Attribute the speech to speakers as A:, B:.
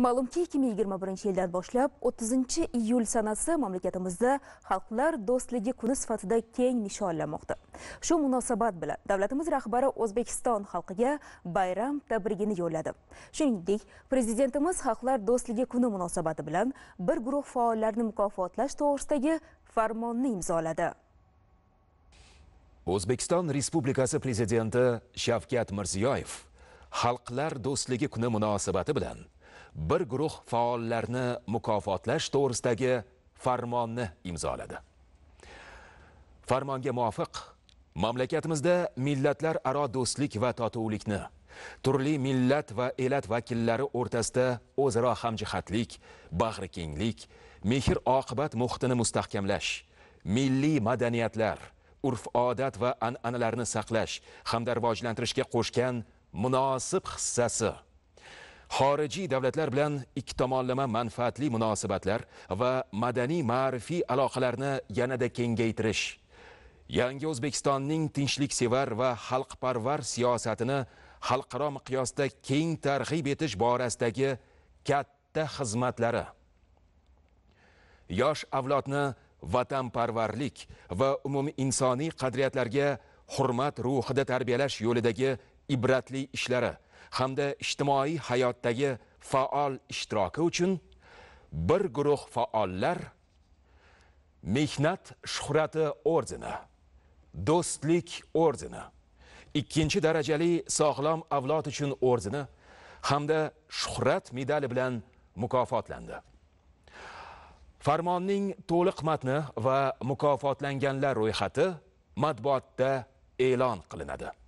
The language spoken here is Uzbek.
A: Ma'lumki, 2021-yildan boshlab 30-iyul sanasi mamlakatimizda Xalqlar do'stligi kuni sifatida keng nishonlanmoqda. Shu munosabat bilan davlatimiz rahbari O'zbekiston xalqiga bayram tabrigini yo'lladi. Shuningdek, prezidentimiz Xalqlar do'stligi kuni munosabati bilan bir guruh faollarni mukofotlash to'g'risidagi farmonni imzoladi.
B: O'zbekiston Respublikasi prezidenti Shavkat Mirziyoyev Xalqlar do'stligi kuni munosabati bilan bir guruh faollarni mukofotlash to'g'risidagi farmonni imzoladi farmonga muvofiq mamlakatimizda millatlararo do'stlik va totuvlikni turli millat va elat vakillari o'rtasida o'zaro hamjihatlik bag'rikenglik mehr oqibat muhitini mustahkamlash milliy madaniyatlar urf odat va an'analarni saqlash hamda rivojlantirishga qo'shgan munosib hissasi xorijiy davlatlar bilan ikki tomonlama manfaatli munosabatlar va madaniy ma'rifiy aloqalarni yanada kengaytirish yangi o'zbekistonning tinchliksevar va xalqparvar siyosatini xalqaro miqyosda keng targ'ib etish borasidagi katta xizmatlari yosh avlodni vatanparvarlik va umuminsoniy qadriyatlarga hurmat ruhida tarbiyalash yo'lidagi ibratli ishlari hamda ijtimoiy hayotdagi faol ishtiroki uchun bir guruh faollar mehnat shuhrati ordeni do'stlik ordeni ikkinchi darajali sog'lom avlod uchun ordeni hamda shuhrat medali bilan mukofotlandi farmonning to'liq matni va mukofotlanganlar ro'yxati matbuotda e'lon qilinadi